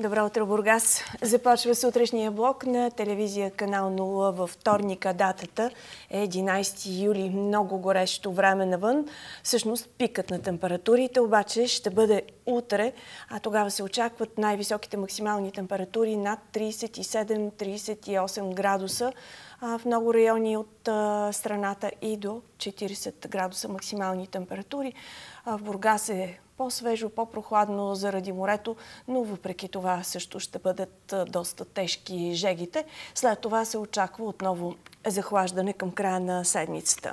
Добро утро, Бургас! Започва сутрешния блок на телевизия Канал 0 във вторника. Датата е 11 юли. Много горещо време навън. Всъщност пикът на температурите обаче ще бъде утре, а тогава се очакват най-високите максимални температури над 37-38 градуса. В много райони от страната и до 40 градуса максимални температури. В Бургас е по-свежо, по-прохладно заради морето, но въпреки това също ще бъдат доста тежки жегите. След това се очаква отново захлаждане към края на седмицата.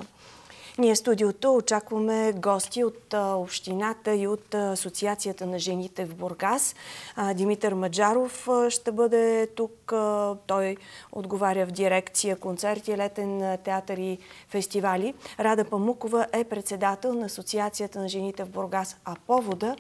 Ние в студиото очакваме гости от Общината и от Асоциацията на жените в Бургас. Димитър Маджаров ще бъде тук. Той отговаря в дирекция концерти, летен театър и фестивали. Рада Памукова е председател на Асоциацията на жените в Бургас. А повода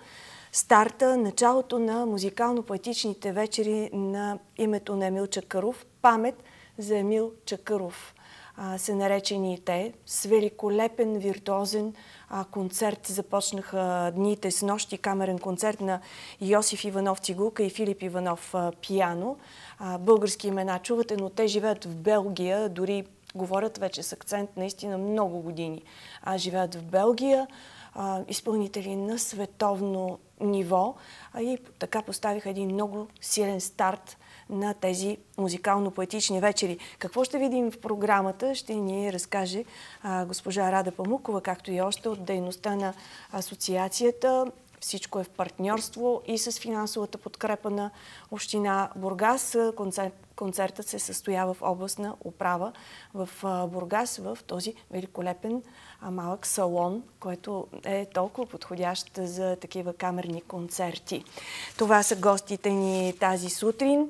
старта, началото на музикално-поетичните вечери на името на Емил Чакаров, памет за Емил Чакаров а, са наречени и те. С великолепен виртуозен а, концерт започнаха дните с нощи камерен концерт на Йосиф Иванов Цигулка и Филип Иванов а, Пияно. А, български имена чувате, но те живеят в Белгия, дори говорят вече с акцент наистина много години. А, живеят в Белгия, а, изпълнители на световно ниво а, и така поставиха един много силен старт на тези музикално-поетични вечери. Какво ще видим в програмата, ще ни разкаже а, госпожа Рада Памукова, както и още от дейността на асоциацията. Всичко е в партньорство и с финансовата подкрепа на община Бургас. Концерт, концертът се състоява в областна управа в Бургас, в този великолепен малък салон, който е толкова подходящ за такива камерни концерти. Това са гостите ни тази сутрин.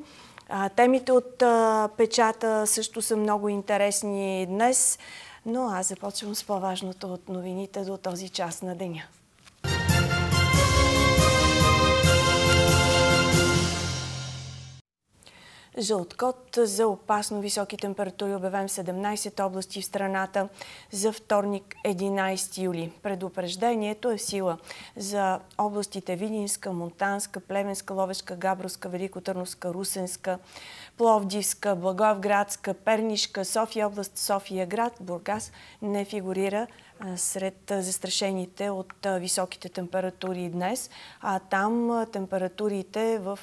А, темите от а, печата също са много интересни днес, но аз започвам с по-важното от новините до този час на деня. Жълт код за опасно високи температури обявен 17 области в страната за вторник 11 юли. Предупреждението е в сила за областите Видинска, Монтанска, Племенска, Ловешка, Габровска, Велико Търновска, Русенска, Пловдивска, Благоевградска, Пернишка, София област, София град, Бургас не фигурира сред застрашените от високите температури днес, а там температурите в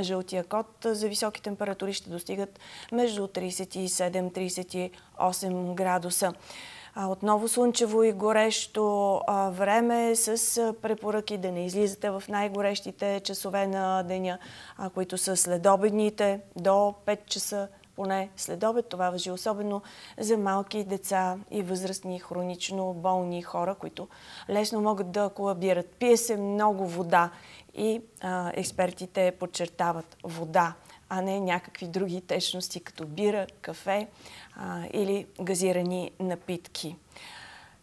жълтия код за високи температури ще достигат между 37-38 градуса отново слънчево и горещо време с препоръки да не излизате в най-горещите часове на деня, които са следобедните до 5 часа поне след обед. Това въжи особено за малки деца и възрастни, хронично болни хора, които лесно могат да колабират. Пие се много вода и а, експертите подчертават вода, а не някакви други течности, като бира, кафе, а, или газирани напитки.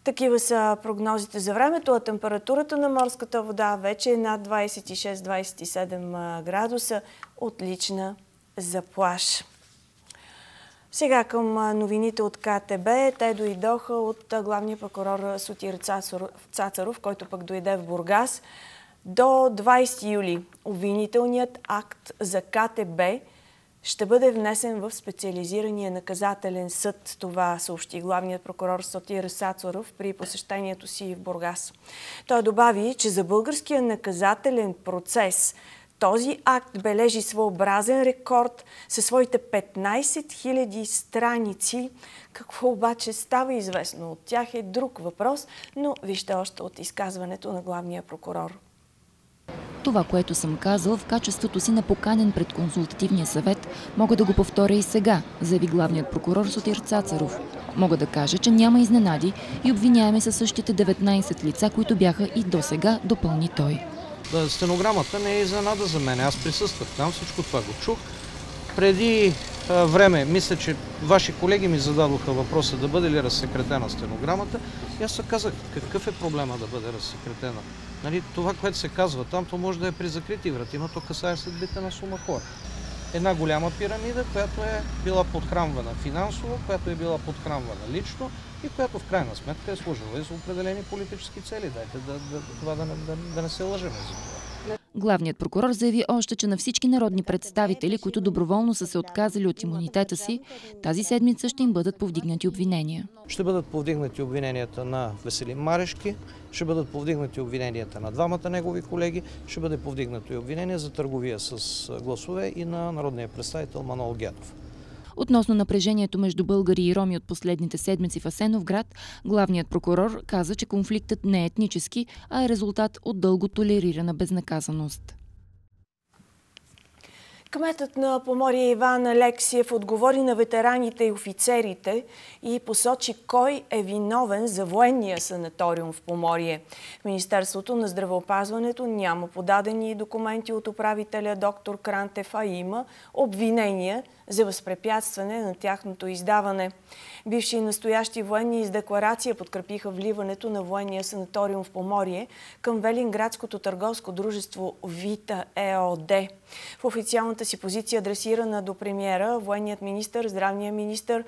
Такива са прогнозите за времето, а температурата на морската вода вече е над 26-27 градуса. Отлична за плаш. Сега към новините от КТБ. Те дойдоха от главния прокурор Сотир Цацаров, който пък дойде в Бургас. До 20 юли обвинителният акт за КТБ – ще бъде внесен в специализирания наказателен съд. Това съобщи главният прокурор Сотир Сацоров при посещението си в Бургас. Той добави, че за българския наказателен процес този акт бележи своеобразен рекорд със своите 15 000 страници. Какво обаче става известно от тях е друг въпрос, но вижте още от изказването на главния прокурор. Това, което съм казал в качеството си на поканен пред консултативния съвет, мога да го повторя и сега, заяви главният прокурор Сотир Цацаров. Мога да кажа, че няма изненади и обвиняеме са същите 19 лица, които бяха и до сега, допълни той. Стенограмата не е изненада за мен. Аз присъствах там, всичко това го чух. Преди време, мисля, че ваши колеги ми зададоха въпроса да бъде ли разсекретена стенограмата. И аз казах, какъв е проблема да бъде разсекретена Нали, това, което се казва там, то може да е при закрити врати, но то касае съдбите на сума хора. Една голяма пирамида, която е била подхранвана финансово, която е била подхранвана лично и която в крайна сметка е служила и за определени политически цели. Дайте да, да, това да, да, да не се лъжеме за това. Главният прокурор заяви още, че на всички народни представители, които доброволно са се отказали от имунитета си, тази седмица ще им бъдат повдигнати обвинения. Ще бъдат повдигнати обвиненията на Веселин Марешки, ще бъдат повдигнати обвиненията на двамата негови колеги, ще бъде повдигнато и обвинение за търговия с гласове и на народния представител Манол Генов. Относно напрежението между българи и роми от последните седмици в Асенов град, главният прокурор каза, че конфликтът не е етнически, а е резултат от дълго толерирана безнаказаност. Кметът на Поморие Иван Алексиев отговори на ветераните и офицерите и посочи кой е виновен за военния санаториум в Поморие. В Министерството на здравеопазването няма подадени документи от управителя доктор Крантев, Аима обвинения за възпрепятстване на тяхното издаване. Бивши и настоящи военни из декларация подкрепиха вливането на военния санаториум в Поморие към Велинградското търговско дружество Вита ЕОД. В официалната цялата си позиция адресирана до премиера, военният министр, здравния министр,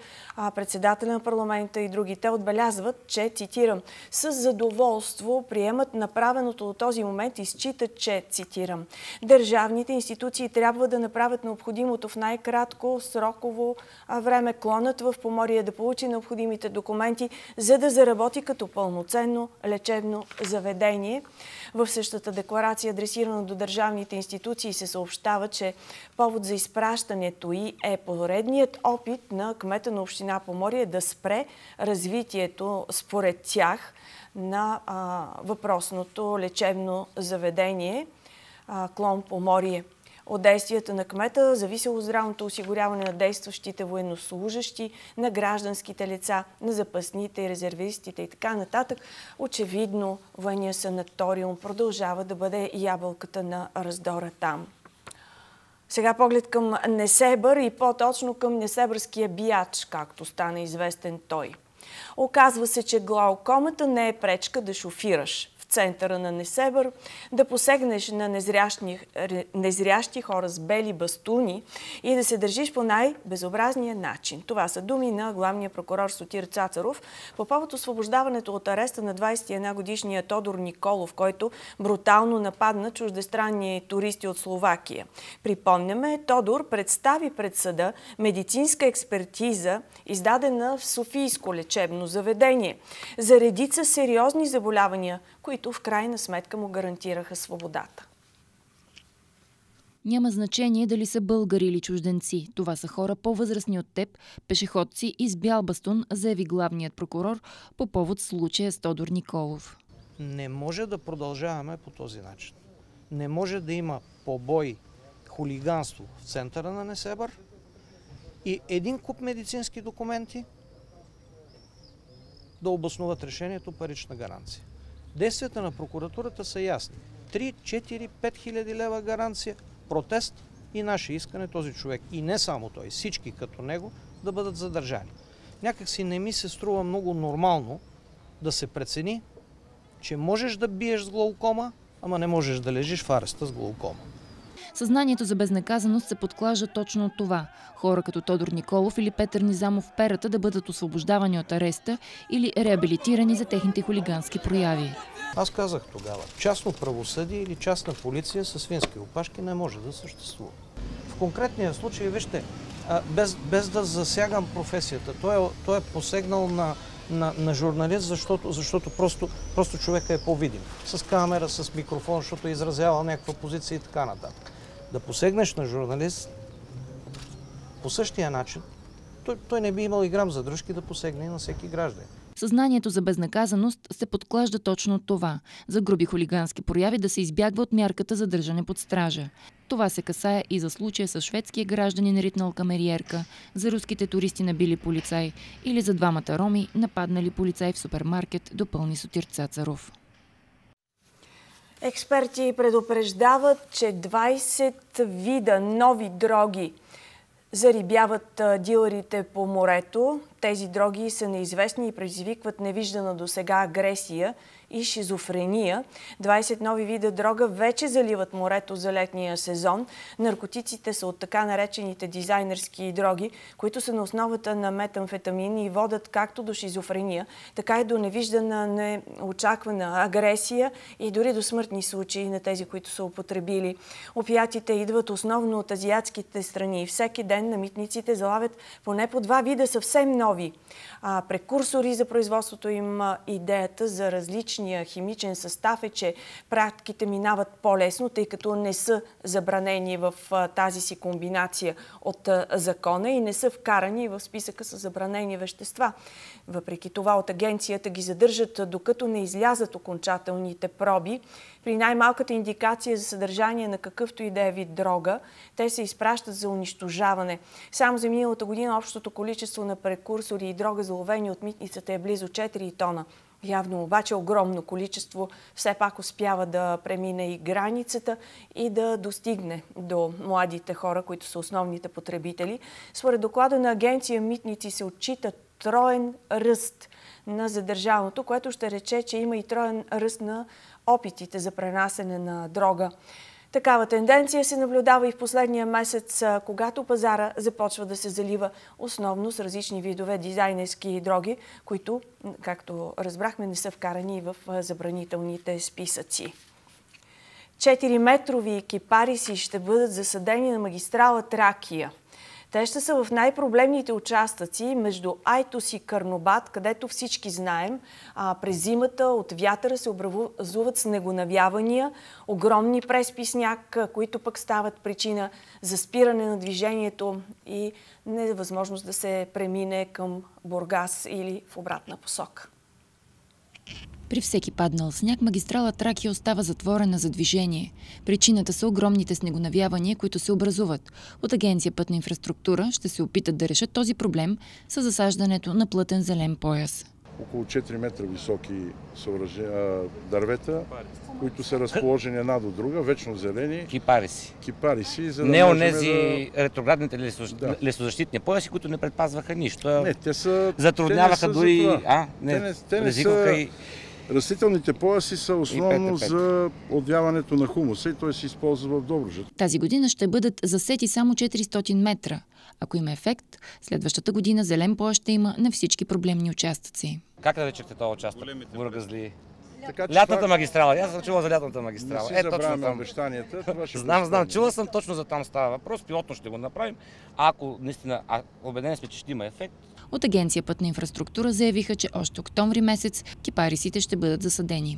председателя на парламента и другите отбелязват, че, цитирам, с задоволство приемат направеното до този момент и считат, че, цитирам, държавните институции трябва да направят необходимото в най-кратко сроково време. Клонът в Поморие да получи необходимите документи, за да заработи като пълноценно лечебно заведение. В същата декларация, адресирана до държавните институции, се съобщава, че повод за изпращането и е поредният опит на кмета на община Поморие да спре развитието според тях на а, въпросното лечебно заведение а, Клон Поморие. От действията на кмета зависело здравното осигуряване на действащите военнослужащи, на гражданските лица, на запасните и резервистите и така нататък. Очевидно, военния санаториум продължава да бъде ябълката на раздора там. Сега поглед към Несебър и по-точно към Несебърския бияч, както стана известен той. Оказва се, че глаукомата не е пречка да шофираш – центъра на Несебър, да посегнеш на незрящи, незрящи хора с бели бастуни и да се държиш по най-безобразния начин. Това са думи на главния прокурор Сотир Цацаров по повод освобождаването от ареста на 21-годишния Тодор Николов, който брутално нападна чуждестранни туристи от Словакия. Припомняме, Тодор представи пред съда медицинска експертиза, издадена в Софийско лечебно заведение за редица сериозни заболявания, които които в крайна сметка му гарантираха свободата. Няма значение дали са българи или чужденци. Това са хора по-възрастни от теб, пешеходци и с бял бастун, заяви главният прокурор по повод случая с Тодор Николов. Не може да продължаваме по този начин. Не може да има побой, хулиганство в центъра на Несебър и един куп медицински документи да обосноват решението парична гаранция. Действията на прокуратурата са ясни. 3, 4, 5 хиляди лева гаранция, протест и наше искане този човек, и не само той, всички като него, да бъдат задържани. Някак си не ми се струва много нормално да се прецени, че можеш да биеш с глаукома, ама не можеш да лежиш в ареста с глаукома. Съзнанието за безнаказаност се подклажа точно от това – хора като Тодор Николов или Петър Низамов Перата да бъдат освобождавани от ареста или реабилитирани за техните хулигански прояви. Аз казах тогава, частно правосъдие или частна полиция със свински опашки не може да съществува. В конкретния случай, вижте, без, без да засягам професията, той е, той е посегнал на на, на журналист, защото, защото просто, просто човека е по-видим. С камера, с микрофон, защото е изразява някаква позиция и така нататък да посегнеш на журналист по същия начин, той, той не би имал и грам задръжки да посегне на всеки граждан. Съзнанието за безнаказаност се подклажда точно от това – за груби хулигански прояви да се избягва от мярката за държане под стража. Това се касае и за случая с шведския гражданин ритнал камериерка, за руските туристи набили полицай или за двамата роми, нападнали полицай в супермаркет, допълни сотирца царов. Експерти предупреждават, че 20 вида нови дроги зарибяват дилерите по морето. Тези дроги са неизвестни и предизвикват невиждана до сега агресия – и шизофрения. 20 нови вида дрога вече заливат морето за летния сезон. Наркотиците са от така наречените дизайнерски дроги, които са на основата на метамфетамин и водат както до шизофрения, така и до невиждана, неочаквана агресия и дори до смъртни случаи на тези, които са употребили. Опиятите идват основно от азиатските страни и всеки ден на митниците залавят поне по два вида съвсем нови. А, прекурсори за производството им идеята за различни различния химичен състав е, че пратките минават по-лесно, тъй като не са забранени в тази си комбинация от закона и не са вкарани в списъка с забранени вещества. Въпреки това от агенцията ги задържат докато не излязат окончателните проби. При най-малката индикация за съдържание на какъвто и да е вид дрога, те се изпращат за унищожаване. Само за миналата година общото количество на прекурсори и дрога заловени от митницата е близо 4 тона. Явно обаче огромно количество все пак успява да премине и границата и да достигне до младите хора, които са основните потребители. Според доклада на агенция Митници се отчита троен ръст на задържаното, което ще рече, че има и троен ръст на опитите за пренасене на дрога. Такава тенденция се наблюдава и в последния месец, когато пазара започва да се залива основно с различни видове дизайнерски дроги, които, както разбрахме, не са вкарани в забранителните списъци. 4-метрови кипариси ще бъдат засадени на магистрала Тракия – те ще са в най-проблемните участъци между Айтос и Карнобат, където всички знаем, а, през зимата от вятъра се образуват снегонавявания, огромни преспи сняг, които пък стават причина за спиране на движението и невъзможност да се премине към Бургас или в обратна посока. При всеки паднал сняг магистрала Тракия остава затворена за движение. Причината са огромните снегонавявания, които се образуват. От Агенция Пътна инфраструктура ще се опитат да решат този проблем с засаждането на плътен зелен пояс около 4 метра високи дървета, които са разположени една до друга, вечно зелени. Кипариси. Кипариси. За да не онези да... ретроградните лесозащ... да. лесозащитни пояси, които не предпазваха нищо. Не, те са... Затрудняваха те не са дори... За а, не, те не, те не са... и Растителните пояси са е основно за отвяването на хумуса и той се използва в Добруджа. Тази година ще бъдат засети само 400 метра. Ако има ефект, следващата година зелен пояс ще има на всички проблемни участъци. Как вечерте този участък? Бургазли. лятната това... магистрала. Аз съм чувал за лятната магистрала. Не си е, точно там. обещанията. Това ще знам, знам. Чувал съм точно за там става въпрос. Пилотно ще го направим. А ако наистина, а, убеден сме, че ще има ефект, от Агенция Пътна инфраструктура заявиха, че още октомври месец кипарисите ще бъдат засадени.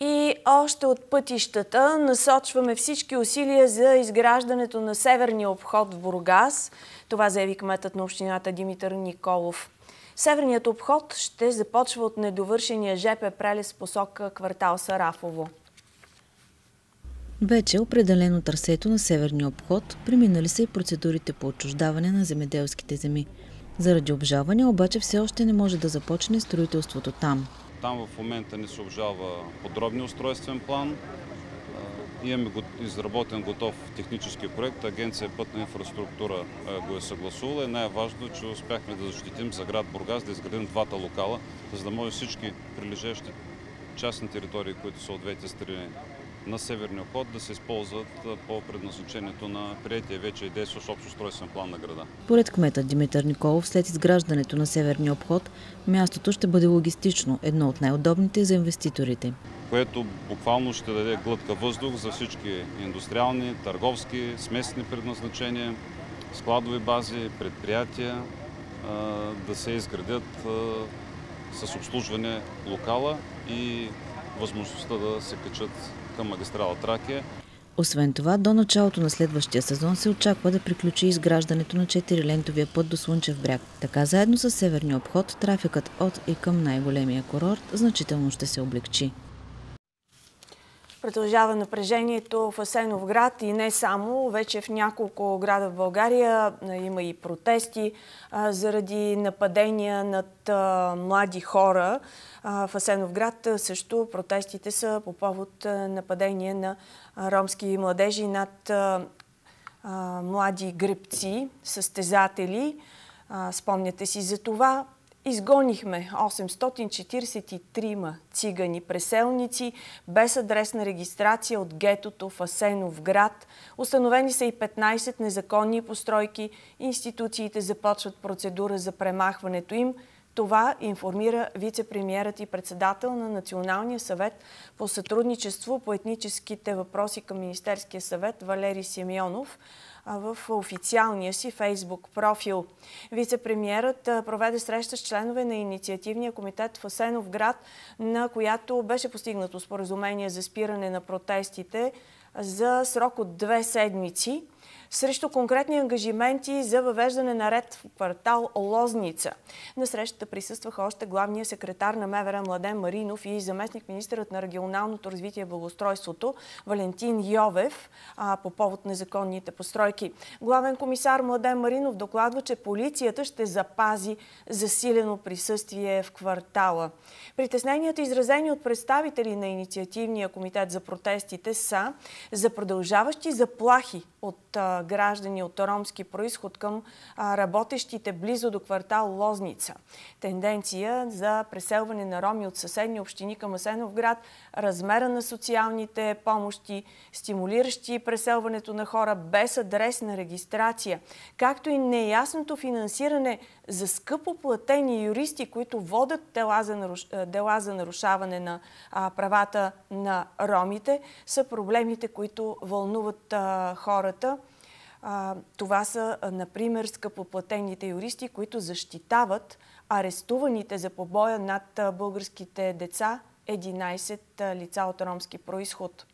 И още от пътищата насочваме всички усилия за изграждането на северния обход в Бургас. Това заяви кметът на общината Димитър Николов. Северният обход ще започва от недовършения ЖП прелес посока квартал Сарафово. Вече е определено трасето на северния обход, преминали са и процедурите по отчуждаване на земеделските земи. Заради обжаване обаче все още не може да започне строителството там. Там в момента не се обжава подробния устройствен план. Имаме изработен готов технически проект. Агенция пътна инфраструктура го е съгласувала и най-важно, че успяхме да защитим за град Бургас, да изградим двата локала, за да може всички прилежащи частни територии, които са от двете страни на северния ход да се използват по предназначението на приятия вече и действащ общо устройствен план на града. Поред кмета Димитър Николов, след изграждането на северния обход, мястото ще бъде логистично, едно от най-удобните за инвеститорите. Което буквално ще даде глътка въздух за всички индустриални, търговски, смесни предназначения, складови бази, предприятия да се изградят с обслужване локала и възможността да се качат към магистрала Тракия. Освен това, до началото на следващия сезон се очаква да приключи изграждането на 4-лентовия път до Слънчев бряг. Така заедно с северния обход, трафикът от и към най-големия курорт значително ще се облегчи. Продължава напрежението в Асеновград и не само. Вече в няколко града в България има и протести а, заради нападения над а, млади хора. А, в Асеновград също протестите са по повод нападение на ромски младежи над млади гребци, състезатели. Спомняте си за това. Изгонихме 843 цигани преселници без адресна регистрация от гетото в Асенов град. Установени са и 15 незаконни постройки. Институциите започват процедура за премахването им – това информира вице-премьерът и председател на Националния съвет по сътрудничество по етническите въпроси към Министерския съвет Валерий Симеонов в официалния си фейсбук профил. Вице-премьерът проведе среща с членове на инициативния комитет в Асенов град, на която беше постигнато споразумение за спиране на протестите за срок от две седмици – срещу конкретни ангажименти за въвеждане на ред в квартал Лозница. На срещата присъстваха още главния секретар на МВР Младен Маринов и заместник министърът на регионалното развитие и благоустройството Валентин Йовев а, по повод незаконните постройки. Главен комисар Младен Маринов докладва, че полицията ще запази засилено присъствие в квартала. Притесненията, изразени от представители на инициативния комитет за протестите, са за продължаващи заплахи от а, граждани от ромски происход към работещите близо до квартал Лозница. Тенденция за преселване на роми от съседни общини към Асеновград, размера на социалните помощи, стимулиращи преселването на хора без адрес на регистрация, както и неясното финансиране за скъпо платени юристи, които водят дела за, наруш... дела за нарушаване на а, правата на ромите, са проблемите, които вълнуват а, хората а, това са, например, скъпоплатените юристи, които защитават арестуваните за побоя над българските деца 11 лица от ромски происход.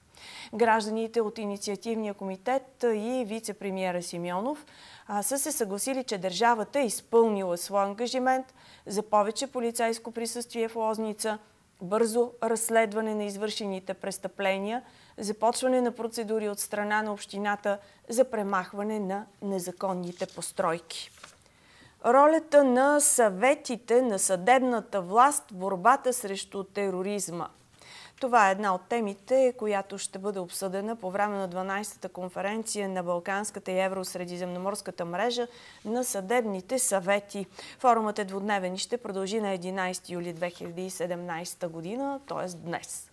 Гражданите от инициативния комитет и вице-премьера Симеонов а, са се съгласили, че държавата е изпълнила своя ангажимент за повече полицейско присъствие в Лозница – бързо разследване на извършените престъпления, започване на процедури от страна на общината за премахване на незаконните постройки. Ролята на съветите на съдебната власт в борбата срещу тероризма – това е една от темите, която ще бъде обсъдена по време на 12-та конференция на Балканската и Евросредиземноморската мрежа на съдебните съвети. Форумът е двудневен и ще продължи на 11 юли 2017 година, т.е. днес.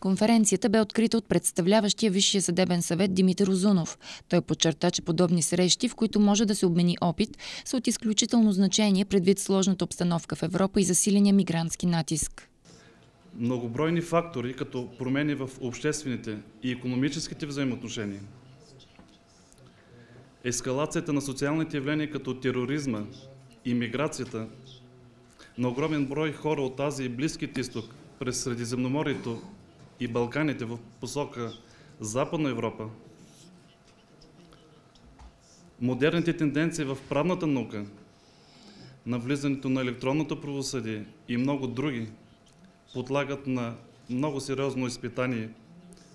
Конференцията бе открита от представляващия Висшия съдебен съвет Димитър Узунов. Той подчерта, че подобни срещи, в които може да се обмени опит, са от изключително значение предвид сложната обстановка в Европа и засиления мигрантски натиск многобройни фактори, като промени в обществените и економическите взаимоотношения, ескалацията на социалните явления като тероризма, миграцията на огромен брой хора от Азия и Близкият изток през Средиземноморието и Балканите в посока Западна Европа, модерните тенденции в правната наука, навлизането на електронното правосъдие и много други – подлагат на много сериозно изпитание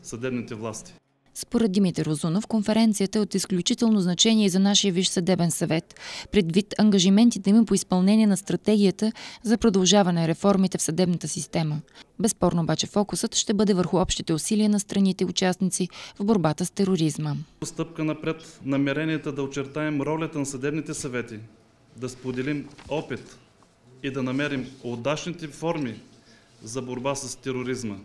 съдебните власти. Според Димитър Озунов, конференцията е от изключително значение за нашия Виш съдебен съвет, предвид ангажиментите им по изпълнение на стратегията за продължаване на реформите в съдебната система. Безспорно обаче фокусът ще бъде върху общите усилия на страните участници в борбата с тероризма. Стъпка напред намеренията да очертаем ролята на съдебните съвети, да споделим опит и да намерим удачните форми за борба с тероризма.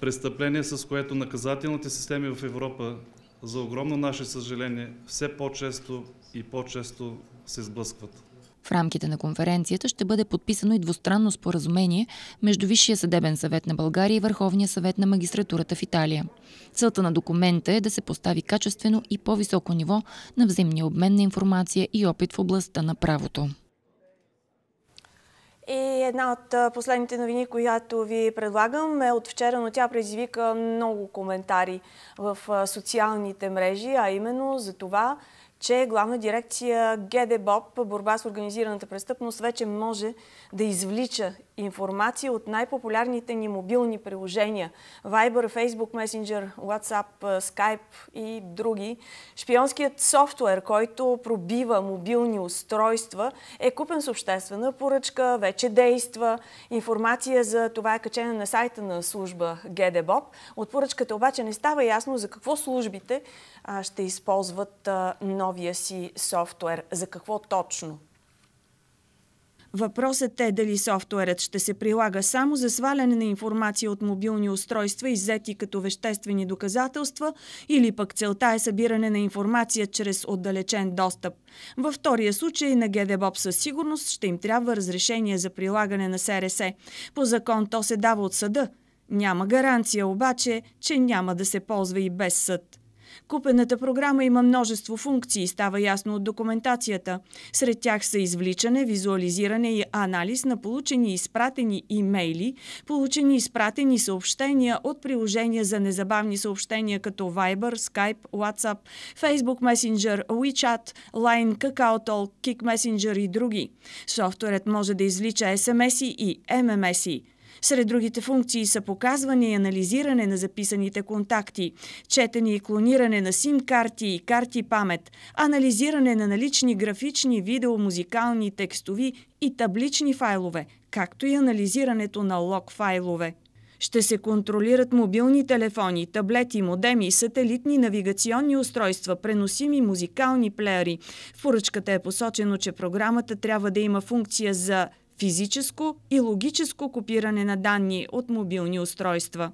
Престъпление, с което наказателните системи в Европа, за огромно наше съжаление, все по-често и по-често се сблъскват. В рамките на конференцията ще бъде подписано и двустранно споразумение между Висшия съдебен съвет на България и Върховния съвет на магистратурата в Италия. Целта на документа е да се постави качествено и по-високо ниво на взаимния обмен на информация и опит в областта на правото. И една от последните новини, която ви предлагам е от вчера, но тя предизвика много коментари в социалните мрежи, а именно за това, че главна дирекция ГДБОП, борба с организираната престъпност, вече може да извлича информация от най-популярните ни мобилни приложения Viber, Facebook Messenger, WhatsApp, Skype и други. Шпионският софтуер, който пробива мобилни устройства, е купен с обществена поръчка, вече действа. Информация за това е качена на сайта на служба GDBOP. От поръчката обаче не става ясно за какво службите ще използват новия си софтуер, за какво точно. Въпросът е дали софтуерът ще се прилага само за сваляне на информация от мобилни устройства, иззети като веществени доказателства, или пък целта е събиране на информация чрез отдалечен достъп. Във втория случай на ГДБОП със сигурност ще им трябва разрешение за прилагане на СРС. По закон то се дава от съда. Няма гаранция обаче, че няма да се ползва и без съд. Купената програма има множество функции, става ясно от документацията. Сред тях са извличане, визуализиране и анализ на получени и изпратени имейли, получени и изпратени съобщения от приложения за незабавни съобщения като Viber, Skype, WhatsApp, Facebook Messenger, WeChat, Line, KakaoTalk, Kick Messenger и други. Софтуерът може да извлича SMS-и и MMS-и. Сред другите функции са показване и анализиране на записаните контакти, четене и клониране на сим-карти и карти-памет, анализиране на налични графични, видео, музикални, текстови и таблични файлове, както и анализирането на лог файлове. Ще се контролират мобилни телефони, таблети, модеми, сателитни навигационни устройства, преносими музикални плеери. В поръчката е посочено, че програмата трябва да има функция за физическо и логическо копиране на данни от мобилни устройства.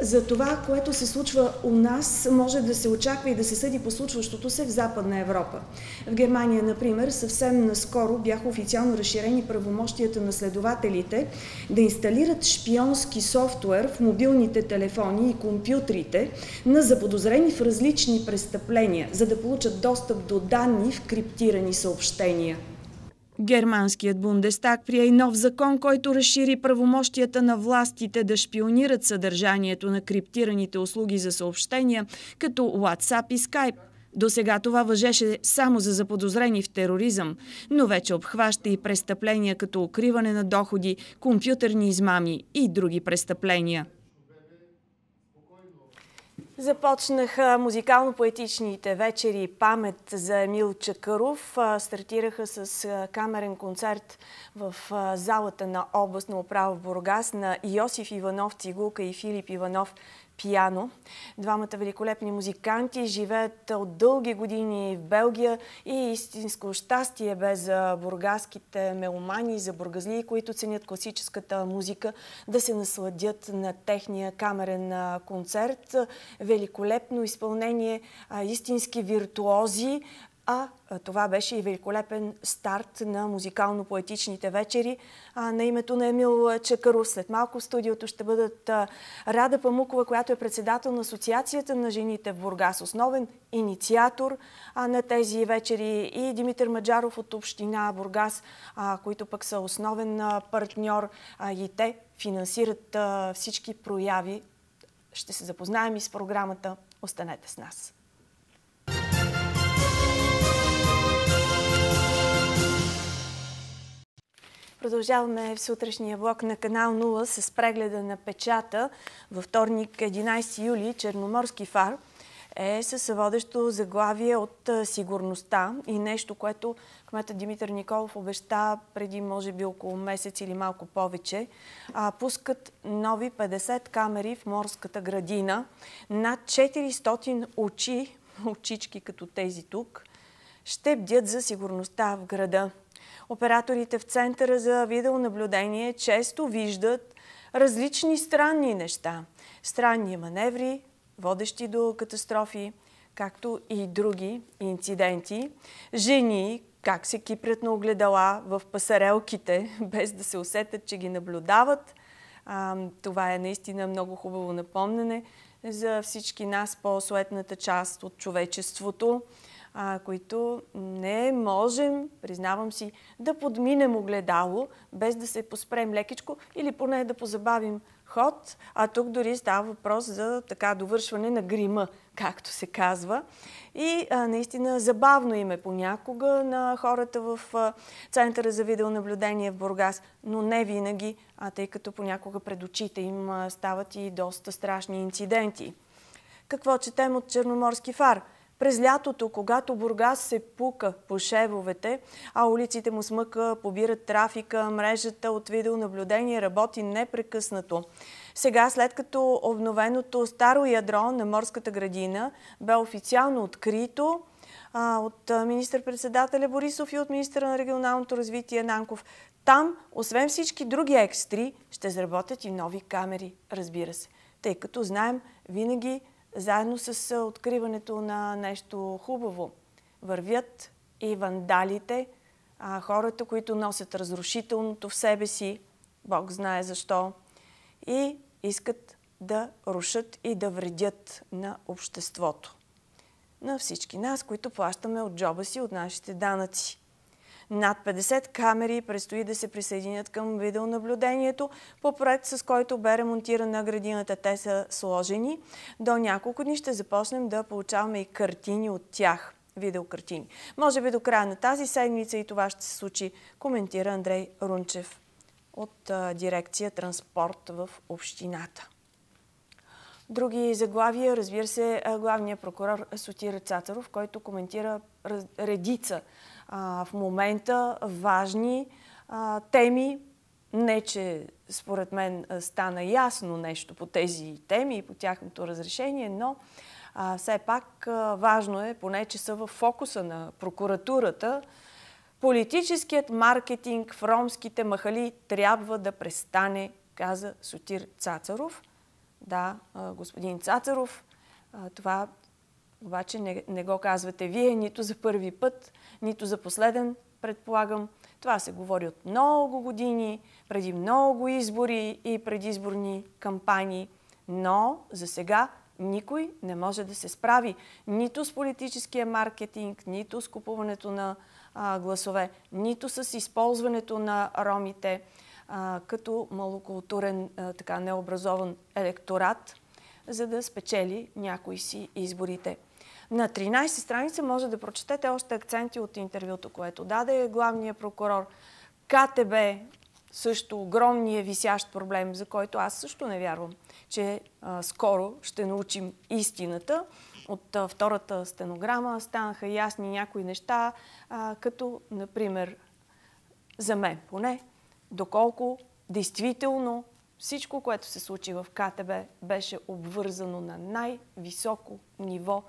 За това, което се случва у нас, може да се очаква и да се съди по случващото се в Западна Европа. В Германия, например, съвсем наскоро бяха официално разширени правомощията на следователите да инсталират шпионски софтуер в мобилните телефони и компютрите на заподозрени в различни престъпления, за да получат достъп до данни в криптирани съобщения. Германският Бундестаг прие и нов закон, който разшири правомощията на властите да шпионират съдържанието на криптираните услуги за съобщения, като WhatsApp и Skype. До сега това въжеше само за заподозрени в тероризъм, но вече обхваща и престъпления като укриване на доходи, компютърни измами и други престъпления. Започнаха музикално-поетичните вечери памет за Емил Чакаров. Стартираха с камерен концерт в залата на областно управа в Бургас на Йосиф Иванов Цигулка и Филип Иванов пиано. Двамата великолепни музиканти живеят от дълги години в Белгия и истинско щастие бе за бургаските меломани, за бургазли, които ценят класическата музика, да се насладят на техния камерен концерт. Великолепно изпълнение, истински виртуози, а това беше и великолепен старт на музикално-поетичните вечери а, на името на Емил Чакаров. След малко в студиото ще бъдат а, Рада Памукова, която е председател на Асоциацията на жените в Бургас, основен инициатор а, на тези вечери и Димитър Маджаров от Община Бургас, които пък са основен партньор и те финансират всички прояви. Ще се запознаем и с програмата. Останете с нас! Продължаваме в сутрешния блок на канал 0 с прегледа на печата. Във вторник 11 юли Черноморски фар е със водещо заглавие от сигурността и нещо, което кмета Димитър Николов обеща преди може би около месец или малко повече. пускат нови 50 камери в морската градина. Над 400 очи, очички като тези тук, ще бдят за сигурността в града. Операторите в Центъра за видеонаблюдение често виждат различни странни неща, странни маневри, водещи до катастрофи, както и други инциденти. Жени, как се кипрят на огледала в пасарелките, без да се усетят, че ги наблюдават. А, това е наистина много хубаво напомнене за всички нас по-суетната част от човечеството а, които не можем, признавам си, да подминем огледало, без да се поспрем лекичко или поне да позабавим ход, а тук дори става въпрос за така довършване на грима, както се казва. И а, наистина забавно им е понякога на хората в а, Центъра за видеонаблюдение в Бургас, но не винаги, а тъй като понякога пред очите им а, стават и доста страшни инциденти. Какво четем от Черноморски фар – през лятото, когато Бургас се пука по шевовете, а улиците му смъка, побират трафика, мрежата от видеонаблюдение работи непрекъснато. Сега, след като обновеното старо ядро на морската градина бе официално открито, от министър-председателя Борисов и от министъра на регионалното развитие Нанков. Там, освен всички други екстри, ще заработят и нови камери, разбира се. Тъй като знаем, винаги заедно с откриването на нещо хубаво. Вървят и вандалите, а, хората, които носят разрушителното в себе си, Бог знае защо, и искат да рушат и да вредят на обществото. На всички нас, които плащаме от джоба си, от нашите данъци. Над 50 камери предстои да се присъединят към видеонаблюдението по проект, с който бе ремонтирана градината. Те са сложени. До няколко дни ще започнем да получаваме и картини от тях видеокартини. Може би до края на тази седмица и това ще се случи, коментира Андрей Рунчев от дирекция Транспорт в общината. Други заглавия, разбира се, главният прокурор Сотир Цацаров, който коментира редица а, в момента важни а, теми. Не, че според мен стана ясно нещо по тези теми и по тяхното разрешение, но а, все пак а, важно е, поне че са в фокуса на прокуратурата, политическият маркетинг в ромските махали трябва да престане, каза Сотир Цацаров. Да, господин Цацаров, това обаче не, не го казвате вие нито за първи път, нито за последен, предполагам. Това се говори от много години, преди много избори и предизборни кампании. Но за сега никой не може да се справи нито с политическия маркетинг, нито с купуването на а, гласове, нито с използването на ромите а, като малокултурен, а, така необразован електорат – за да спечели някои си изборите. На 13 страница може да прочетете още акценти от интервюто, което даде главния прокурор. КТБ също огромният висящ проблем, за който аз също не вярвам, че а, скоро ще научим истината. От а, втората стенограма станаха ясни някои неща, а, като, например, за мен поне, доколко действително всичко, което се случи в КТБ, беше обвързано на най-високо ниво.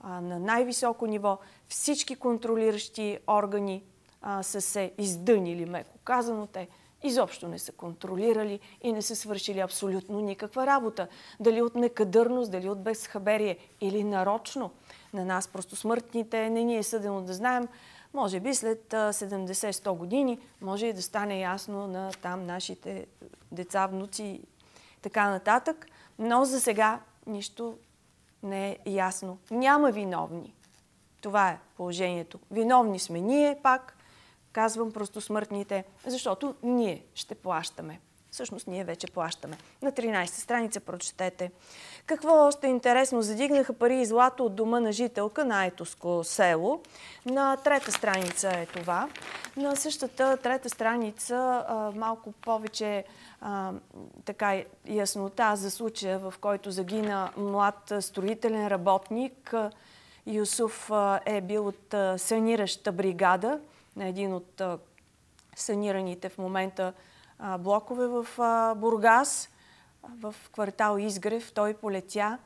А, на най-високо ниво всички контролиращи органи а, са се издънили, меко казано те изобщо не са контролирали и не са свършили абсолютно никаква работа. Дали от некадърност, дали от безхаберие или нарочно. На нас просто смъртните не ни е съдено да знаем може би след 70-100 години може и да стане ясно на там нашите деца, внуци и така нататък. Но за сега нищо не е ясно. Няма виновни. Това е положението. Виновни сме ние пак, казвам просто смъртните, защото ние ще плащаме. Всъщност ние вече плащаме. На 13 страница прочетете. Какво още интересно? Задигнаха пари и злато от дома на жителка на Айтоско село. На трета страница е това. На същата трета страница малко повече така яснота за случая, в който загина млад строителен работник. Юсуф е бил от санираща бригада на един от санираните в момента блокове в Бургас в квартал Изгрев. Той полетя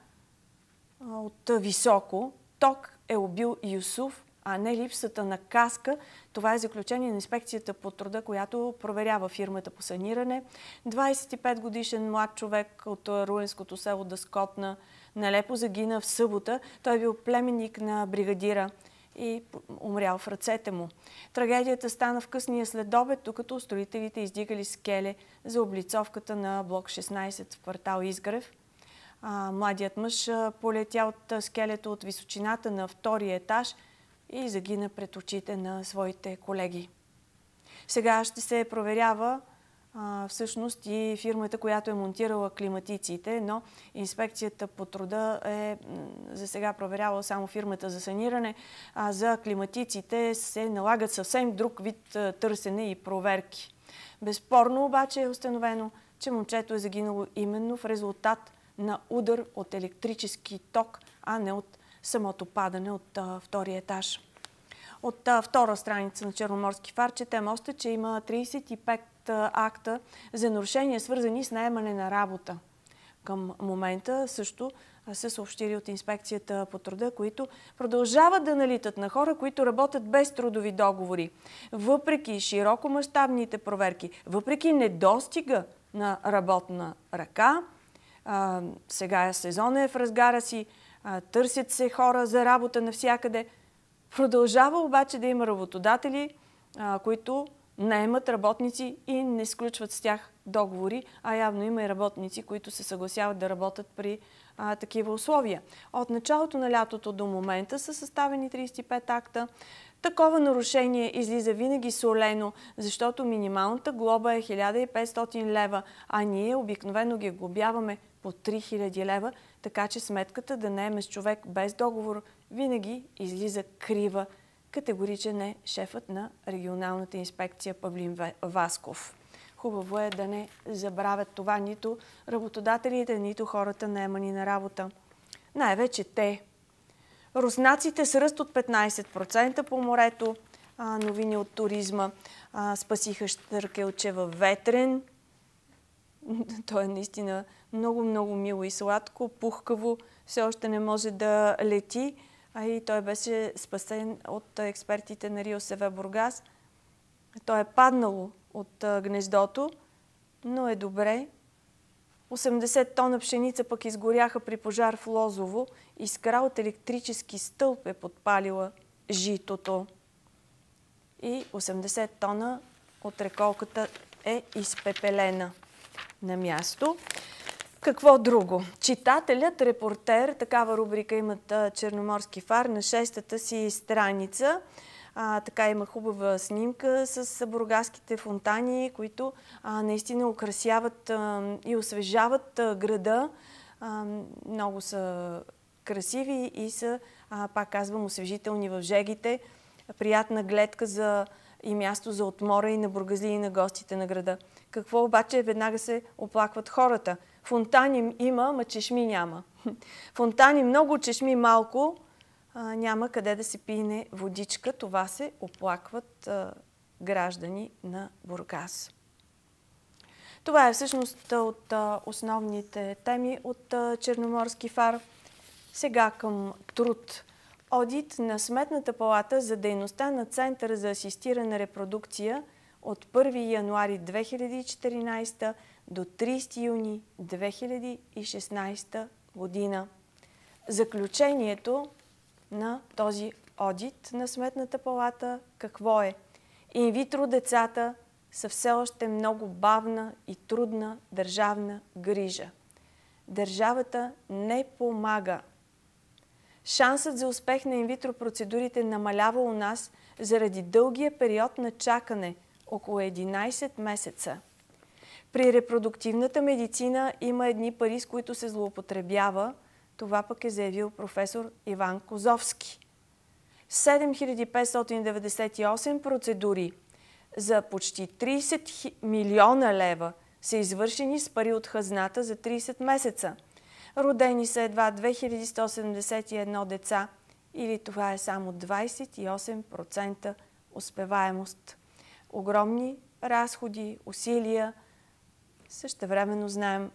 от високо. Ток е убил Юсуф, а не липсата на каска. Това е заключение на инспекцията по труда, която проверява фирмата по саниране. 25 годишен млад човек от Руенското село Дъскотна налепо загина в събота. Той е бил племенник на бригадира и умрял в ръцете му. Трагедията стана в късния следобед, докато строителите издигали скеле за облицовката на блок 16 в квартал Изгрев. младият мъж полетя от скелето от височината на втория етаж и загина пред очите на своите колеги. Сега ще се проверява всъщност и фирмата, която е монтирала климатиците, но инспекцията по труда е за сега проверяла само фирмата за саниране, а за климатиците се налагат съвсем друг вид търсене и проверки. Безспорно обаче е установено, че момчето е загинало именно в резултат на удар от електрически ток, а не от самото падане от а, втория етаж. От а, втора страница на Черноморски фар четем още, че има 35 акта за нарушения, свързани с найемане на работа. Към момента също са съобщили от инспекцията по труда, които продължават да налитат на хора, които работят без трудови договори. Въпреки широкомащабните проверки, въпреки недостига на работна ръка, сега сега сезона е в разгара си, търсят се хора за работа навсякъде. Продължава обаче да има работодатели, които наемат работници и не сключват с тях договори, а явно има и работници, които се съгласяват да работят при а, такива условия. От началото на лятото до момента са съставени 35 акта. Такова нарушение излиза винаги солено, защото минималната глоба е 1500 лева, а ние обикновено ги глобяваме по 3000 лева, така че сметката да не е с човек без договор винаги излиза крива Категоричен е шефът на регионалната инспекция Павлин Васков. Хубаво е да не забравят това нито работодателите, нито хората наемани на работа. Най-вече те. Руснаците с ръст от 15% по морето, а, новини от туризма, а, спасиха Штъркелчева Ветрен. То е наистина много-много мило и сладко, пухкаво, все още не може да лети а и той беше спасен от експертите на Рио Севе Бургас. Той е паднало от гнездото, но е добре. 80 тона пшеница пък изгоряха при пожар в Лозово. Искра от електрически стълб е подпалила житото. И 80 тона от реколката е изпепелена на място. Какво друго? Читателят, репортер, такава рубрика имат Черноморски фар на шестата си страница. А, така има хубава снимка с бургаските фонтани, които а, наистина украсяват а, и освежават а, града. А, много са красиви и са, а, пак казвам, освежителни в жегите. Приятна гледка за и място за отмора и на бургазли и на гостите на града. Какво обаче веднага се оплакват хората – Фонтани има, ма чешми няма. Фонтани много, чешми малко, а, няма къде да се пине водичка. Това се оплакват а, граждани на Бургас. Това е всъщност от а, основните теми от а, Черноморски фар. Сега към труд. Одит на Сметната палата за дейността на центъра за асистирана репродукция от 1 януари 2014 до 30 юни 2016 година. Заключението на този одит на Сметната палата какво е? Инвитро децата са все още много бавна и трудна държавна грижа. Държавата не помага. Шансът за успех на инвитро процедурите намалява у нас заради дългия период на чакане – около 11 месеца – при репродуктивната медицина има едни пари, с които се злоупотребява. Това пък е заявил професор Иван Козовски. 7598 процедури за почти 30 милиона лева са извършени с пари от хазната за 30 месеца. Родени са едва 2171 деца или това е само 28% успеваемост. Огромни разходи, усилия – времено знаем,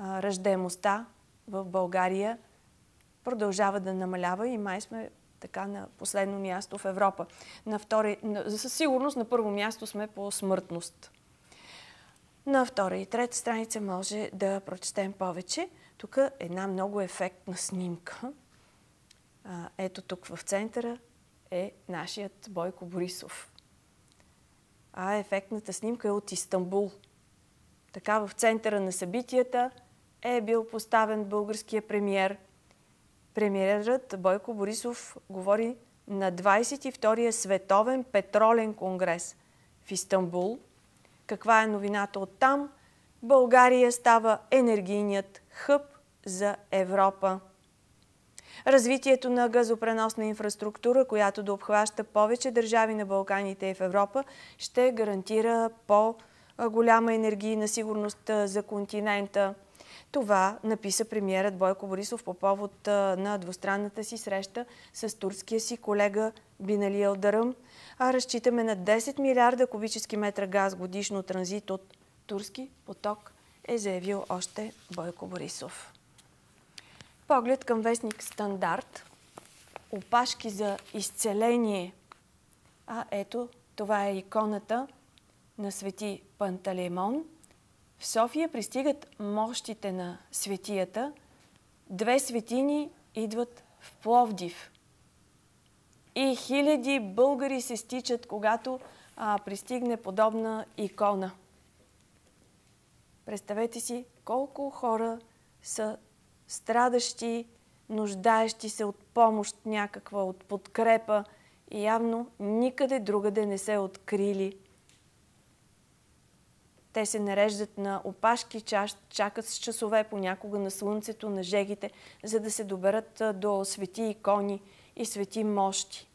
ръждемостта в България продължава да намалява и май сме така на последно място в Европа. На втори, на, със сигурност на първо място сме по смъртност. На втора и трета страница може да прочетем повече. Тук една много ефектна снимка. А, ето тук в центъра е нашият Бойко Борисов. А ефектната снимка е от Истанбул – така в центъра на събитията е бил поставен българския премьер. Премьерът Бойко Борисов говори на 22-я Световен петролен конгрес в Истанбул. Каква е новината от там? България става енергийният хъб за Европа. Развитието на газопреносна инфраструктура, която да обхваща повече държави на Балканите и в Европа, ще гарантира по-добре голяма енергийна сигурност за континента. Това написа премиерът Бойко Борисов по повод на двустранната си среща с турския си колега Бинали Елдъръм. А разчитаме на 10 милиарда кубически метра газ годишно транзит от турски поток, е заявил още Бойко Борисов. Поглед към вестник Стандарт. Опашки за изцеление. А ето, това е иконата – на свети Панталеймон, в София пристигат мощите на светията, две светини идват в Пловдив. И хиляди българи се стичат, когато а, пристигне подобна икона. Представете си колко хора са страдащи, нуждаещи се от помощ някаква, от подкрепа и явно никъде другаде не се открили те се нареждат на опашки, чакат с часове понякога на слънцето, на жегите, за да се доберат до свети икони и свети мощи.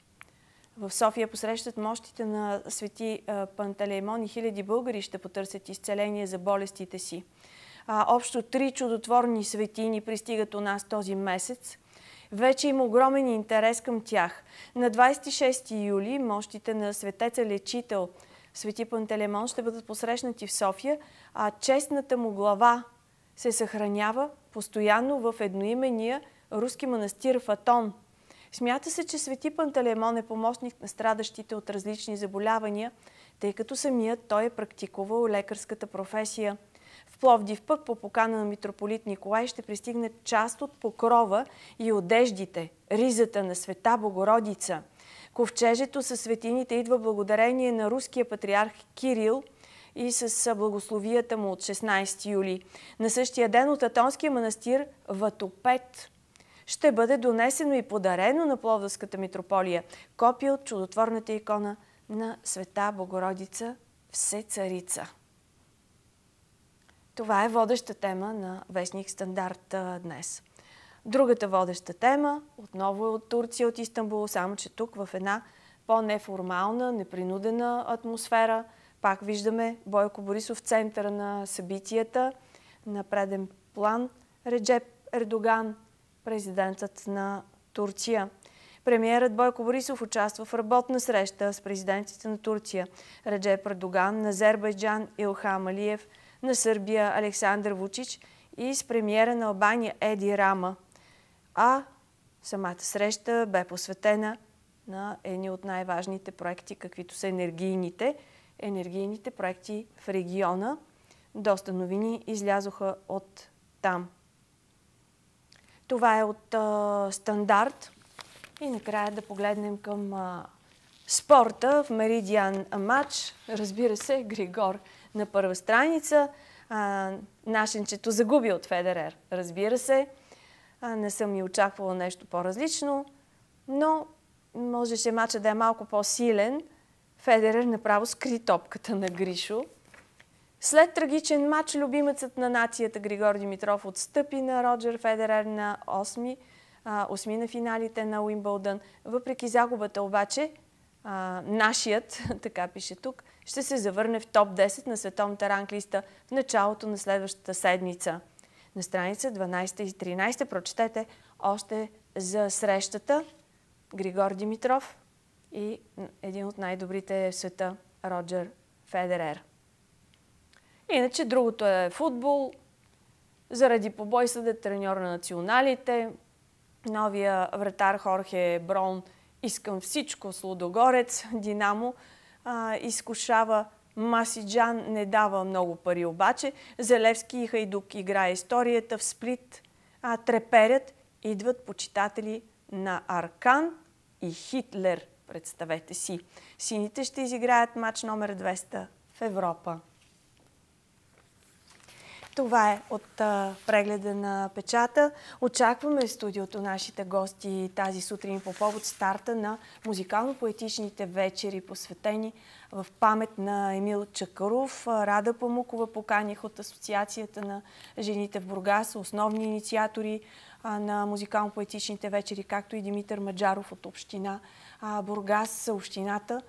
В София посрещат мощите на свети Пантелеймон и хиляди българи ще потърсят изцеление за болестите си. Общо три чудотворни светини пристигат у нас този месец – вече има огромен интерес към тях. На 26 юли мощите на светеца лечител Свети Пантелемон ще бъдат посрещнати в София, а честната му глава се съхранява постоянно в едноимения руски манастир в Атон. Смята се, че Свети Пантелемон е помощник на страдащите от различни заболявания, тъй като самият той е практикувал лекарската професия. В Пловдив пък по покана на митрополит Николай ще пристигне част от покрова и одеждите, ризата на света Богородица – Ковчежето със светините идва благодарение на руския патриарх Кирил и с благословията му от 16 юли. На същия ден от Атонския манастир Ватопет ще бъде донесено и подарено на Пловдовската митрополия копия от чудотворната икона на Света Богородица Всецарица. Това е водеща тема на Вестник Стандарт днес. Другата водеща тема отново е от Турция, от Истанбул, само че тук в една по-неформална, непринудена атмосфера. Пак виждаме Бойко Борисов в центъра на събитията. На преден план Реджеп Ердоган, президентът на Турция. Премиерът Бойко Борисов участва в работна среща с президентите на Турция Реджеп Ердоган, на Азербайджан Илхам Алиев, на Сърбия Александър Вучич и с премиера на Албания Еди Рама – а самата среща бе посветена на едни от най-важните проекти, каквито са енергийните, енергийните проекти в региона. Доста новини излязоха от там. Това е от а, стандарт. И накрая да погледнем към а, спорта в Меридиан матч. Разбира се, Григор на първа страница. А, нашенчето загуби от Федерер. Разбира се, не съм и очаквала нещо по-различно, но можеше мача да е малко по-силен. Федерер направо скри топката на Гришо. След трагичен матч, любимецът на нацията Григор Димитров отстъпи на Роджер Федерер на 8 8-ми на финалите на Уимбълдън. Въпреки загубата обаче, нашият, така пише тук, ще се завърне в топ 10 на световната ранглиста в началото на следващата седмица на страница 12 и 13 прочетете още за срещата Григор Димитров и един от най-добрите в света Роджер Федерер. Иначе другото е футбол. Заради побой съде треньор на националите. Новия вратар Хорхе Брон искам всичко Слудогорец, Динамо а, изкушава Масиджан не дава много пари обаче. Зелевски и Хайдук играе историята в сплит, а треперят идват почитатели на Аркан и Хитлер. Представете си. Сините ще изиграят матч номер 200 в Европа. Това е от а, прегледа на печата. Очакваме в студиото нашите гости тази сутрин по повод старта на музикално-поетичните вечери, посветени в памет на Емил Чакаров. Рада Памукова поканих от Асоциацията на жените в Бургас, основни инициатори а, на музикално-поетичните вечери, както и Димитър Маджаров от Община а, Бургас. Общината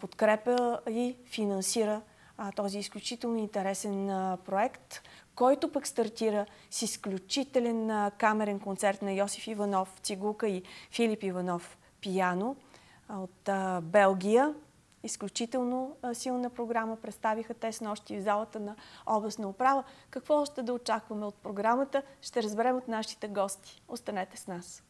подкрепя и финансира а, този изключително интересен а, проект, който пък стартира с изключителен а, камерен концерт на Йосиф Иванов Цигулка и Филип Иванов Пияно от а, Белгия. Изключително а, силна програма представиха те с нощи в залата на областна управа. Какво още да очакваме от програмата, ще разберем от нашите гости. Останете с нас!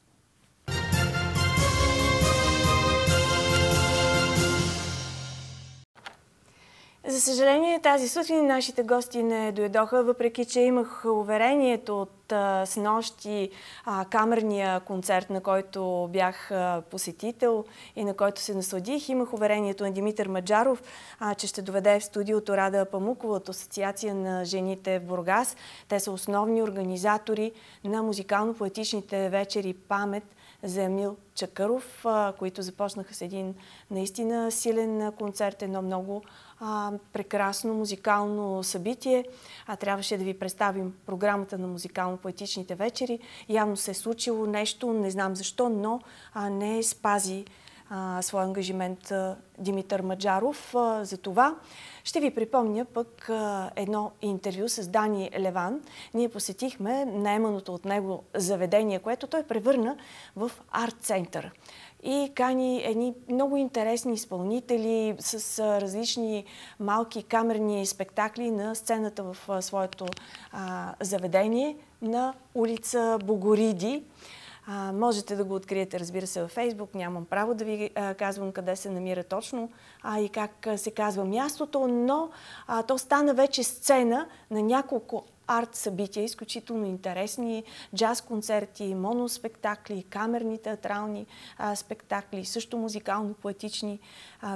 За съжаление, тази сутрин нашите гости не дойдоха, въпреки че имах уверението от а, с нощи а, камерния концерт, на който бях а, посетител и на който се насладих. Имах уверението на Димитър Маджаров, а, че ще доведе в студиото Рада Памукова от Асоциация на жените в Бургас. Те са основни организатори на музикално-поетичните вечери «Памет» за Емил Чакъров, които започнаха с един наистина силен концерт, едно много а, прекрасно музикално събитие. А трябваше да ви представим програмата на музикално-поетичните вечери. Явно се е случило нещо, не знам защо, но а, не спази а, своя ангажимент а, Димитър Маджаров. А, за това ще ви припомня пък а, едно интервю с Дани Леван. Ние посетихме найеманото от него заведение, което той превърна в арт-център и кани едни много интересни изпълнители с различни малки камерни спектакли на сцената в своето а, заведение на улица Богориди. А, можете да го откриете, разбира се, във Фейсбук. Нямам право да ви а, казвам къде се намира точно а, и как се казва мястото, но а, то стана вече сцена на няколко арт събития, изключително интересни, джаз концерти, моноспектакли, камерни театрални а, спектакли, също музикално-поетични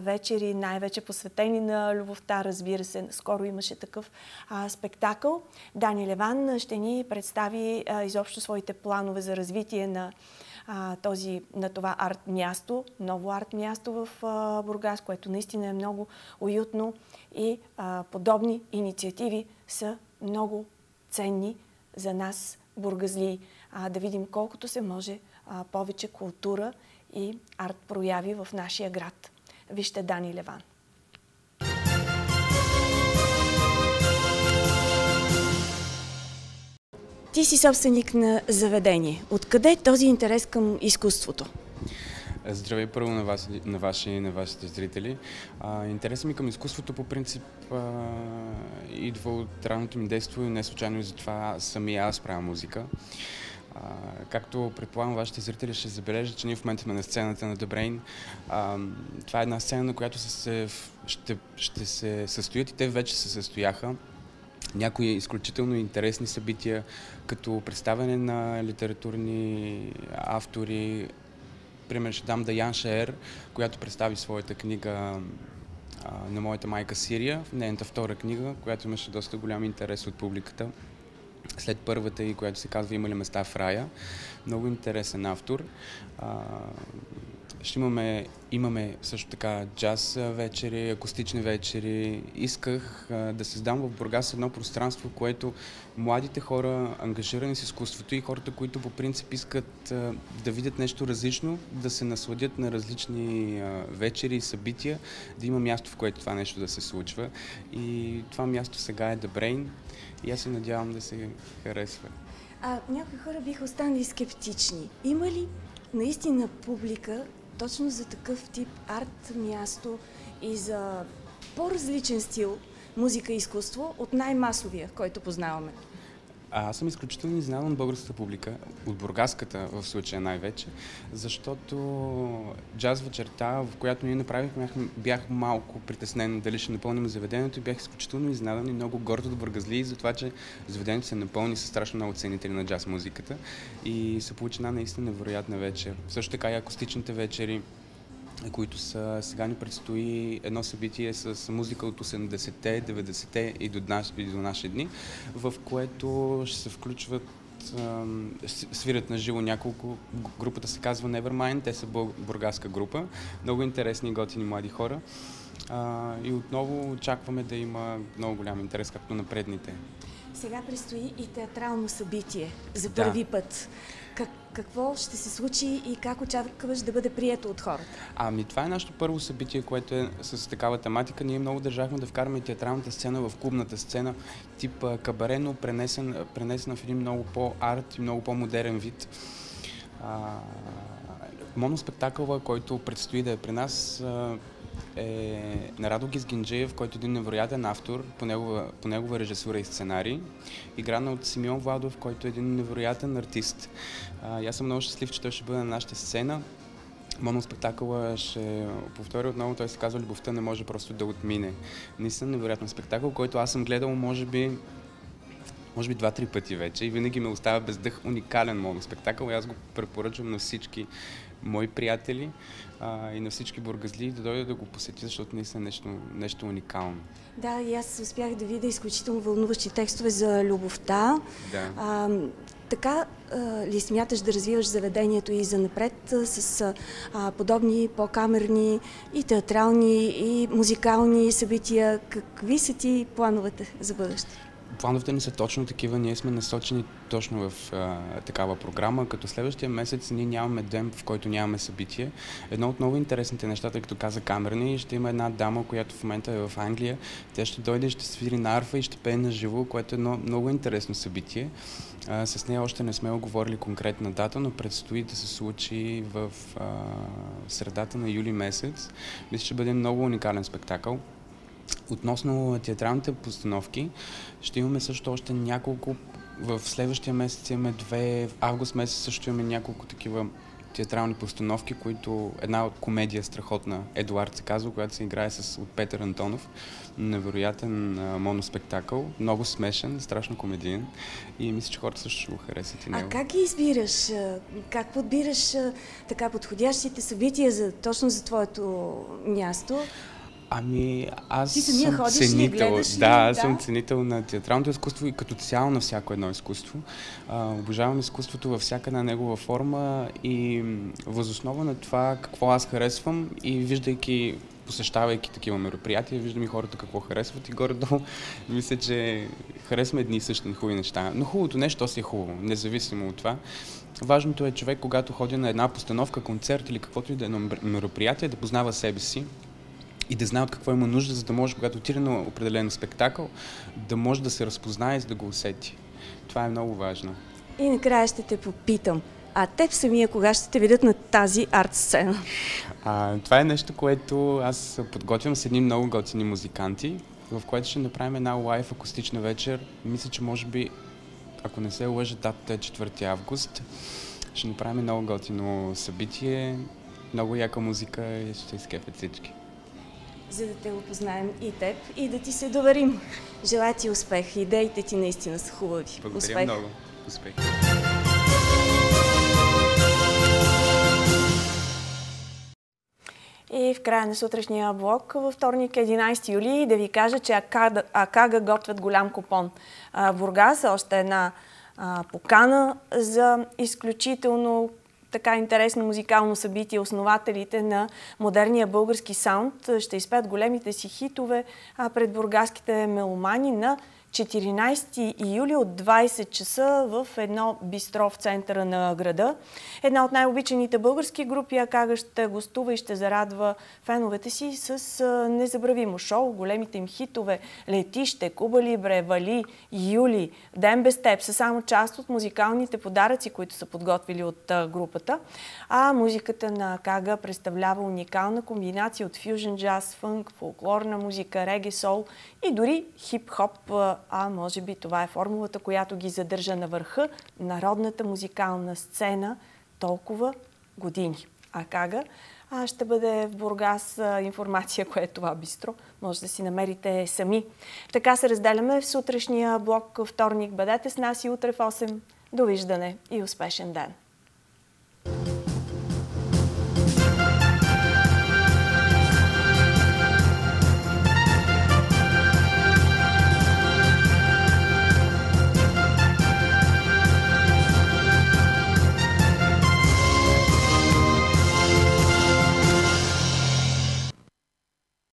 вечери, най-вече посветени на любовта, разбира се. Скоро имаше такъв а, спектакъл. Дани Леван ще ни представи а, изобщо своите планове за развитие на този, на това арт място, ново арт място в а, Бургас, което наистина е много уютно и а, подобни инициативи са много ценни за нас бургазли, а, да видим колкото се може а, повече култура и арт прояви в нашия град. Вижте Дани Леван. Ти си собственик на заведение. Откъде е този интерес към изкуството? Здравей първо на вас, на ваши и на вашите зрители. интересът ми към изкуството по принцип а, идва от ранното ми действо и не случайно и затова самия аз правя музика. А, както предполагам, вашите зрители ще забележат, че ние в момента сме на сцената на The Brain. А, това е една сцена, на която се, ще, ще се състоят и те вече се състояха някои изключително интересни събития, като представяне на литературни автори, пример ще дам Даян Шер, която представи своята книга на моята майка Сирия, в нейната втора книга, която имаше доста голям интерес от публиката. След първата и която се казва Има ли места в рая. Много интересен автор. Ще имаме, имаме също така джаз вечери, акустични вечери. Исках да създам в Бургас едно пространство, което младите хора, ангажирани с изкуството и хората, които по принцип искат да видят нещо различно, да се насладят на различни вечери и събития, да има място, в което това нещо да се случва. И това място сега е The Brain и аз се надявам да се харесва. А някои хора биха останали скептични. Има ли наистина публика, точно за такъв тип арт място и за по-различен стил музика и изкуство от най-масовия, който познаваме. А, аз съм изключително изненадан от българската публика, от бургаската в случая най-вече, защото джаз вечерта, в която ние направихме, бях, бях малко притеснен дали ще напълним заведението и бях изключително изненадан и много горд от бургазли за това, че заведението се напълни с страшно много ценители на джаз музиката и се получи една наистина невероятна вечер. Също така и акустичните вечери, които са... Сега ни предстои едно събитие с музика от 80-те, 90-те и до, наш, и до наши дни, в което ще се включват свирят на живо няколко. Групата се казва Nevermind, те са бургаска група. Много интересни и готини млади хора. и отново очакваме да има много голям интерес, както на предните. Сега предстои и театрално събитие за първи да. път какво ще се случи и как очакваш да бъде прието от хората? Ами това е нашето първо събитие, което е с такава тематика. Ние много държахме да вкараме театралната сцена в клубната сцена, тип кабарено, пренесен, пренесена в един много по-арт и много по-модерен вид. А, моноспектакъла, който предстои да е при нас, е на Радо Гизгинджиев, който е един невероятен автор по негова, по негова режисура и сценарий, играна е от Симеон Владов, който е един невероятен артист. А, аз съм много щастлив, че той ще бъде на нашата сцена. спектакъла ще повторя отново, той се казва Любовта не може просто да отмине. Наистина невероятен спектакъл, който аз съм гледал, може би, може би два-три пъти вече и винаги ме оставя без дъх уникален моноспектакъл и аз го препоръчвам на всички мои приятели а, и на всички бургазли да дойда да го посетя, защото наистина е нещо, нещо уникално. Да, и аз успях да видя изключително вълнуващи текстове за любовта. Да. А, така а, ли смяташ да развиваш заведението и за напред с а, подобни по-камерни и театрални и музикални събития? Какви са ти плановете за бъдеще? плановете ни са точно такива. Ние сме насочени точно в а, такава програма, като следващия месец ние нямаме ден, в който нямаме събитие. Едно от много интересните неща, тъй като каза камерни, е, ще има една дама, която в момента е в Англия. Тя ще дойде, и ще свири на арфа и ще пее на живо, което е едно много интересно събитие. А, с нея още не сме оговорили конкретна дата, но предстои да се случи в а, средата на юли месец. Мисля, ще бъде много уникален спектакъл. Относно театралните постановки, ще имаме също още няколко. В следващия месец имаме две, в август месец също имаме няколко такива театрални постановки, които една от комедия страхотна, Едуард се казва, която се играе с, от Петър Антонов. Невероятен а, моноспектакъл, много смешен, страшно комедиен и мисля, че хората също ще го харесат и него. А как ги избираш? Как подбираш така подходящите събития за, точно за твоето място? Ами аз Ти съм ходиш ценител. гледаш ли? Да, аз да? съм ценител на театралното изкуство и като цяло на всяко едно изкуство. А, обожавам изкуството във всяка една негова форма и възоснова на това какво аз харесвам и виждайки посещавайки такива мероприятия, виждам и хората какво харесват и горе-долу мисля, че харесваме едни и същи хубави неща. Но хубавото нещо си е хубаво, независимо от това. Важното е човек, когато ходи на една постановка, концерт или каквото и да е мероприятие, да познава себе си, и да знае от какво има нужда, за да може, когато отиде на определен спектакъл, да може да се разпознае и да го усети. Това е много важно. И накрая ще те попитам. А теб самия кога ще те видят на тази арт сцена? А, това е нещо, което аз подготвям с едни много готини музиканти, в което ще направим една лайф акустична вечер. Мисля, че може би, ако не се лъжа, датата е 4 август. Ще направим много готино събитие, много яка музика и ще изкефят всички за да те опознаем и теб и да ти се доверим. Желая ти успех. Идеите ти наистина са хубави. Благодаря успех. много. Успех. И в края на сутрешния блок, във вторник 11 юли, да ви кажа, че Акада, Акага готвят голям купон. Бургас е още една а, покана за изключително така интересно музикално събитие, основателите на модерния български саунд е, ще изпеят големите си хитове пред бургаските меломани на 14 июли от 20 часа в едно бистро в центъра на града. Една от най-обичаните български групи Акага ще гостува и ще зарадва феновете си с незабравимо шоу, големите им хитове Летище, Куба Либре, Вали, Юли, Ден без теб са само част от музикалните подаръци, които са подготвили от групата. А музиката на Акага представлява уникална комбинация от фюжен джаз, фънк, фолклорна музика, реге, сол и дори хип-хоп а може би това е формулата, която ги задържа на върха народната музикална сцена толкова години. А Кага а ще бъде в Бургас информация, кое е това бистро. Може да си намерите сами. Така се разделяме в сутрешния блок вторник. Бъдете с нас и утре в 8. Довиждане и успешен ден!